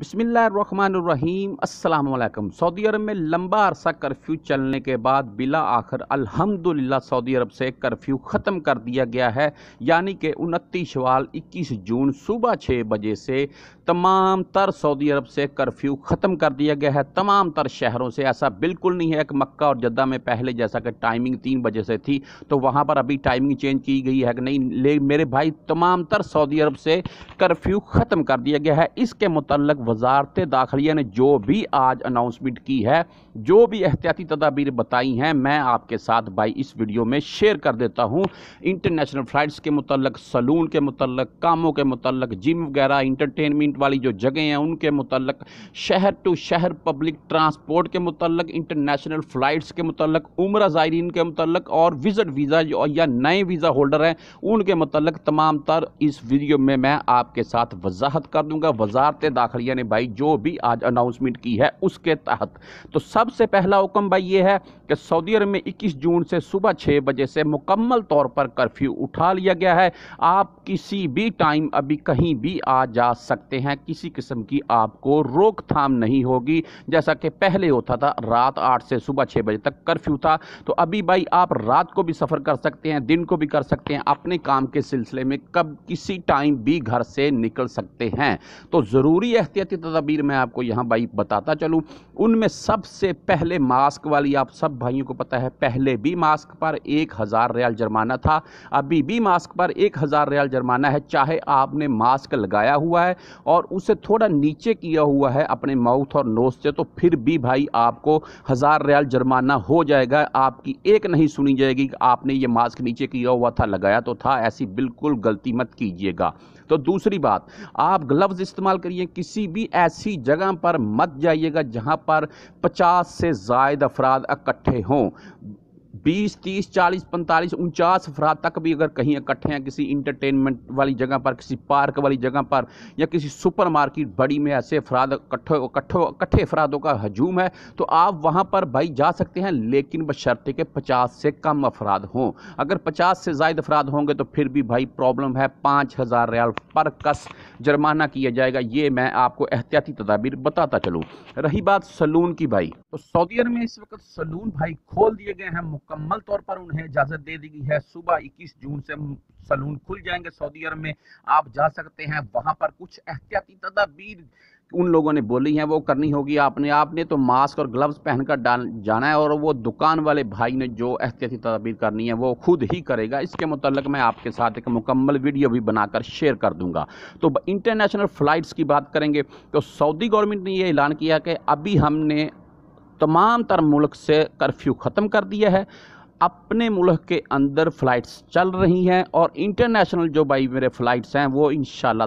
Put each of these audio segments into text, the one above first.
बसमीम अल्लाम सऊदी अरब में लंबा अरसा कर्फ्यू चलने के बाद बिला आखिर अल्हम्दुलिल्लाह सऊदी अरब से कर्फ्यू ख़त्म कर दिया गया है यानी कि उनतीस वाल 21 जून सुबह छः बजे से तमाम तर सऊदी अरब से कर्फ्यू ख़त्म कर दिया गया है तमाम तर शहरों से ऐसा बिल्कुल नहीं है कि मक्का और जद्दा में पहले जैसा कि टाइमिंग तीन बजे से थी तो वहाँ पर अभी टाइमिंग चेंज की गई है कि नहीं ले मेरे भाई तमाम तर सऊदी अरब से कर्फ्यू ख़त्म कर दिया गया है इसके मतलब वजारत दाखिलिया ने जो भी आज अनाउंसमेंट की है जो भी एहतियाती तदाबीर बताई हैं मैं आपके साथ भाई इस वीडियो में शेयर कर देता हूँ इंटरनेशनल फ़्लाइट्स के मतलब सलून के मतलब कामों के मतलब जिम वगैरह इंटरटेनमेंट वाली जो जगह हैं उनके मतलब शहर टू शहर पब्लिक ट्रांसपोर्ट के मतलब इंटरनेशनल फ़्लाइट्स के मतलब उम्र ज़ायरीन के मतलब और विज़ट वीज़ा या नए वीज़ा होल्डर हैं उनके मतलब तमाम तर इस वीडियो में मैं आपके साथ वजाहत कर दूँगा वजारत दाखिलिया मीडिया ने भाई जो भी आज अनाउंसमेंट की है उसके तहत तो सबसे पहला हुक्म भाई ये है कि सऊदी अरब में इक्कीस जून से सुबह छः बजे से मुकम्मल तौर पर कर्फ्यू उठा लिया गया है आप किसी भी टाइम अभी कहीं भी आ जा सकते हैं किसी किस्म की आपको रोकथाम नहीं होगी जैसा कि पहले होता था रात आठ से सुबह छः बजे तक कर्फ्यू था तो अभी भाई आप रात को भी सफ़र कर सकते हैं दिन को भी कर सकते हैं अपने काम के सिलसिले में कब किसी टाइम भी घर से निकल सकते हैं तो ज़रूरी एहतियात एहतियाती तदाबीर मैं आपको यहाँ भाई बताता चलूँ उनमें सबसे पहले मास्क वाली आप सब भाइयों को पता है पहले भी मास्क पर एक हज़ार रियाल जुर्माना था अभी भी मास्क पर एक हज़ार रियाल जुर्माना है चाहे आपने मास्क लगाया हुआ है और उसे थोड़ा नीचे किया हुआ है अपने माउथ और नोज से तो फिर भी भाई आपको हज़ार रियाल जुर्माना हो जाएगा आपकी एक नहीं सुनी जाएगी कि आपने ये मास्क नीचे किया हुआ था लगाया तो था ऐसी बिल्कुल गलती मत कीजिएगा तो दूसरी बात आप ग्लव्स इस्तेमाल करिए किसी भी ऐसी जगह पर मत जाइएगा जहाँ पर 50 से जायद अफराद इकट्ठे हों बीस तीस चालीस पैंतालीस उनचास अफराद तक भी अगर कहीं इकट्ठे हैं किसी इंटरटेनमेंट वाली जगह पर किसी पार्क वाली जगह पर या किसी सुपर मार्केट बड़ी में ऐसे अफराद इकट्ठे इकट्ठे अफरादों का हजूम है तो आप वहाँ पर भाई जा सकते हैं लेकिन बशर्ते के पचास से कम अफराद हों अगर पचास से ज़ायद अफराद होंगे तो फिर भी भाई प्रॉब्लम है पाँच हज़ार रियाल पर कस जुर्माना किया जाएगा ये मैं आपको एहतियाती तदाबीर बताता चलूँ रही बात सलून की भाई तो सऊदी अरब में इस वक्त सलून भाई खोल दिए गए हैं मुकम्मल तौर पर उन्हें इजाज़त दे दी गई है सुबह 21 जून से सलून खुल जाएंगे सऊदी अरब में आप जा सकते हैं वहाँ पर कुछ एहतियाती तदाबीर उन लोगों ने बोली है वो करनी होगी आपने आपने तो मास्क और ग्लव्स पहनकर डाल जाना है और वो दुकान वाले भाई ने जो एहतियाती तदाबीर करनी है वो खुद ही करेगा इसके मतलब मैं आपके साथ एक मुकम्मल वीडियो भी बनाकर शेयर कर दूंगा तो इंटरनेशनल फ़्लाइट्स की बात करेंगे तो सऊदी गवर्नमेंट ने ये ऐलान किया कि अभी हमने तमाम तर मुल्क से कर्फ्यू ख़त्म कर दिया है अपने मुल्क के अंदर फ़्लाइट्स चल रही हैं और इंटरनेशनल जो भाई मेरे फ़्लाइट्स हैं वो इन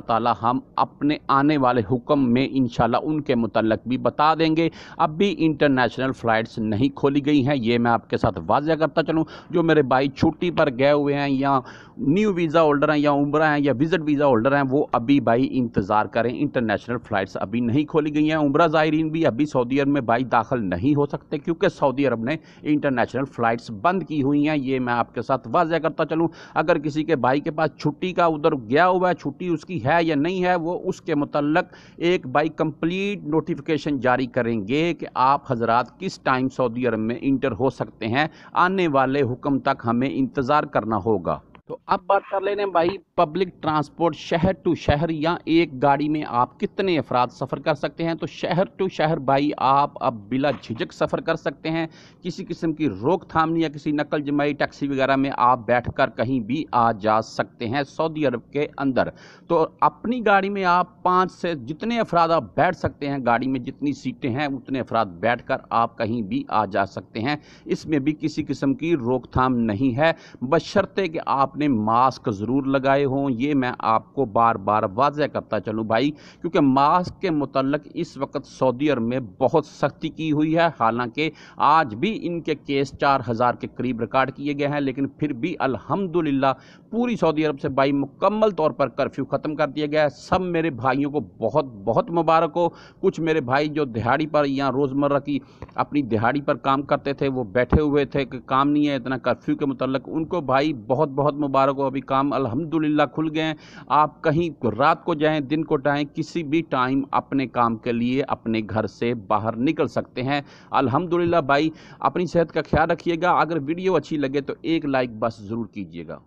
ताला हम अपने आने वाले हुक्म में इन उनके मतलब भी बता देंगे अब भी इंटरनेशनल फ़्लाइट्स नहीं खोली गई हैं ये मैं आपके साथ वाजह करता चलूँ जो मेरे भाई छुट्टी पर गए हुए हैं या न्यू वीज़ा होल्डर हैं या उम्र हैं या विज़िट वीज़ा होल्डर हैं वो अभी भाई इंतज़ार करें इंटरनेशनल फ़्लाइट्स अभी नहीं खोली गई हैं उम्र ज़ायरीन भी अभी सऊदी अरब में भाई दाखिल नहीं हो सकते क्योंकि सऊदी अरब ने इंटरनेशनल फ़्लाइट्स बंद की हुई हैं ये मैं आपके साथ वाजह करता चलूँ अगर किसी के भाई के पास छुट्टी का उधर गया हुआ है छुट्टी उसकी है या नहीं है वो उसके मतलब एक बाई कम्प्लीट नोटिफिकेशन जारी करेंगे कि आप हजरात किस टाइम सऊदी अरब में इंटर हो सकते हैं आने वाले हुक्म तक हमें इंतज़ार करना होगा तो अब बात कर ले रहे हैं भाई पब्लिक ट्रांसपोर्ट शहर टू शहर या एक गाड़ी में आप कितने अफराद सफ़र कर सकते हैं तो शहर टू शहर भाई आप अब बिला झिझक सफ़र कर सकते हैं किसी किस्म की रोकथाम या किसी नकल जमाई टैक्सी वगैरह में आप बैठकर कहीं भी आ जा सकते हैं सऊदी अरब के अंदर तो अपनी गाड़ी में आप पाँच से जितने अफराद आप बैठ सकते हैं गाड़ी में जितनी सीटें हैं उतने अफराद बैठ आप कहीं भी आ जा सकते हैं इसमें भी किसी किस्म की रोकथाम नहीं है बशर्ते कि आप आपने मास्क ज़रूर लगाए हों ये मैं आपको बार बार वाजह करता चलूँ भाई क्योंकि मास्क के मतलब इस वक्त सऊदी अरब में बहुत सख्ती की हुई है हालांकि आज भी इनके केस चार हज़ार के करीब रिकॉर्ड किए गए हैं लेकिन फिर भी अलहमदिल्ला पूरी सऊदी अरब से भाई मुकम्मल तौर पर कर्फ्यू ख़त्म कर दिया गया है सब मेरे भाइयों को बहुत बहुत मुबारक हो कुछ मेरे भाई जो दिहाड़ी पर या रोज़मर्रा की अपनी दिहाड़ी पर काम करते थे वो बैठे हुए थे कि काम नहीं है इतना कर्फ्यू के मतलब उनको भाई बहुत बहुत मुबारक हो अभी काम अल्हम्दुलिल्लाह खुल गए हैं आप कहीं रात को जाएं दिन को टाएँ किसी भी टाइम अपने काम के लिए अपने घर से बाहर निकल सकते हैं अल्हम्दुलिल्लाह भाई अपनी सेहत का ख्याल रखिएगा अगर वीडियो अच्छी लगे तो एक लाइक बस ज़रूर कीजिएगा